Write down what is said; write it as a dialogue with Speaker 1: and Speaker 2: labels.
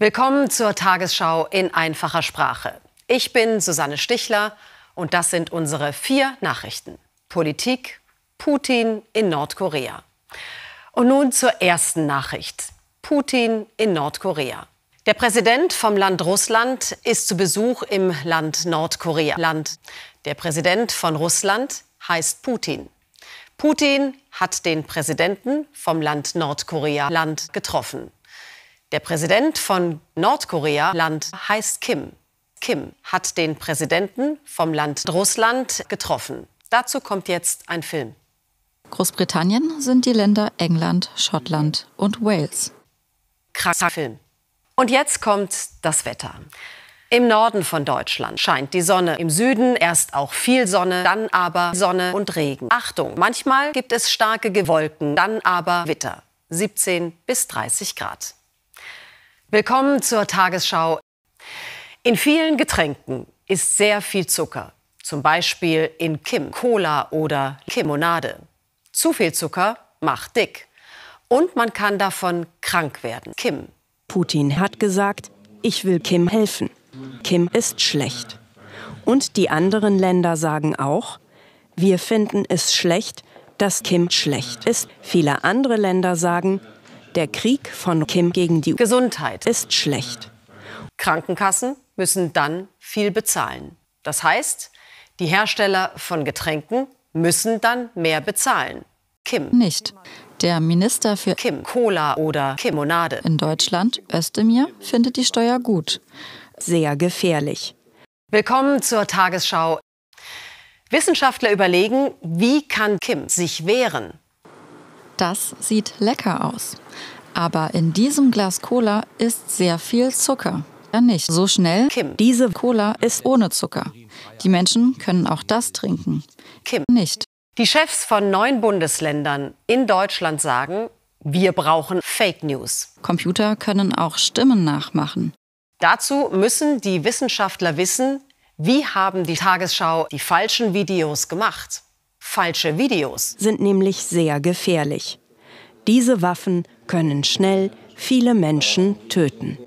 Speaker 1: Willkommen zur Tagesschau in einfacher Sprache. Ich bin Susanne Stichler und das sind unsere vier Nachrichten. Politik, Putin in Nordkorea. Und nun zur ersten Nachricht. Putin in Nordkorea. Der Präsident vom Land Russland ist zu Besuch im Land Nordkorea. Land. Der Präsident von Russland heißt Putin. Putin hat den Präsidenten vom Land Nordkorea Land getroffen. Der Präsident von Nordkorea, Land heißt Kim. Kim hat den Präsidenten vom Land Russland getroffen. Dazu kommt jetzt ein Film.
Speaker 2: Großbritannien sind die Länder England, Schottland und Wales.
Speaker 1: Krasser Film. Und jetzt kommt das Wetter. Im Norden von Deutschland scheint die Sonne, im Süden erst auch viel Sonne, dann aber Sonne und Regen. Achtung, manchmal gibt es starke Gewolken, dann aber Witter. 17 bis 30 Grad. Willkommen zur Tagesschau. In vielen Getränken ist sehr viel Zucker, zum Beispiel in Kim Cola oder Limonade. Zu viel Zucker macht dick und man kann davon krank werden. Kim.
Speaker 3: Putin hat gesagt, ich will Kim helfen. Kim ist schlecht. Und die anderen Länder sagen auch, wir finden es schlecht, dass Kim schlecht ist. Viele andere Länder sagen, der Krieg von Kim gegen die Gesundheit ist
Speaker 1: schlecht. Krankenkassen müssen dann viel bezahlen. Das heißt, die Hersteller von Getränken müssen dann mehr bezahlen. Kim.
Speaker 2: Nicht. Der Minister für Kim Cola oder Kimonade in Deutschland, Özdemir, findet die Steuer gut. Sehr gefährlich. Willkommen zur Tagesschau.
Speaker 1: Wissenschaftler überlegen, wie kann Kim sich wehren?
Speaker 2: Das sieht lecker aus. Aber in diesem Glas Cola ist sehr viel Zucker. Ja, nicht so schnell. Kim. Diese Cola ist ohne Zucker. Die Menschen können auch das trinken. Kim. Nicht.
Speaker 1: Die Chefs von neun Bundesländern in Deutschland sagen, wir brauchen Fake News.
Speaker 2: Computer können auch Stimmen nachmachen.
Speaker 1: Dazu müssen die Wissenschaftler wissen, wie haben die Tagesschau die falschen Videos gemacht. Falsche Videos sind nämlich sehr gefährlich.
Speaker 3: Diese Waffen können schnell viele Menschen töten.